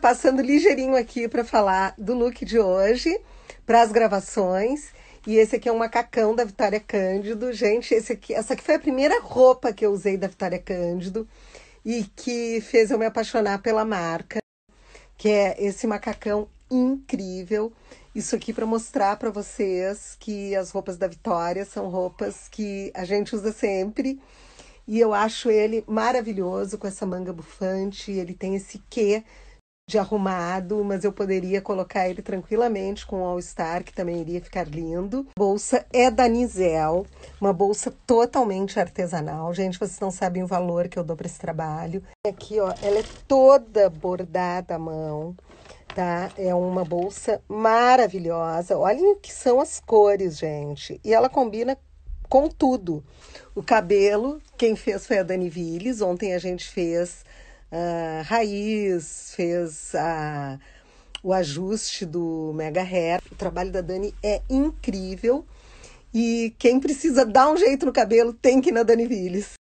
passando ligeirinho aqui para falar do look de hoje, para as gravações. E esse aqui é um macacão da Vitória Cândido. Gente, esse aqui, essa aqui foi a primeira roupa que eu usei da Vitória Cândido e que fez eu me apaixonar pela marca, que é esse macacão incrível. Isso aqui para mostrar para vocês que as roupas da Vitória são roupas que a gente usa sempre. E eu acho ele maravilhoso com essa manga bufante, ele tem esse quê de arrumado, mas eu poderia colocar ele tranquilamente com o All Star, que também iria ficar lindo. A bolsa é da Nizel, uma bolsa totalmente artesanal. Gente, vocês não sabem o valor que eu dou para esse trabalho. Aqui, ó, ela é toda bordada à mão tá? É uma bolsa maravilhosa. Olhem que são as cores, gente. E ela combina com tudo. O cabelo, quem fez foi a Dani Villes. Ontem a gente fez uh, raiz, fez a, o ajuste do Mega Hair. O trabalho da Dani é incrível. E quem precisa dar um jeito no cabelo tem que ir na Dani Villes.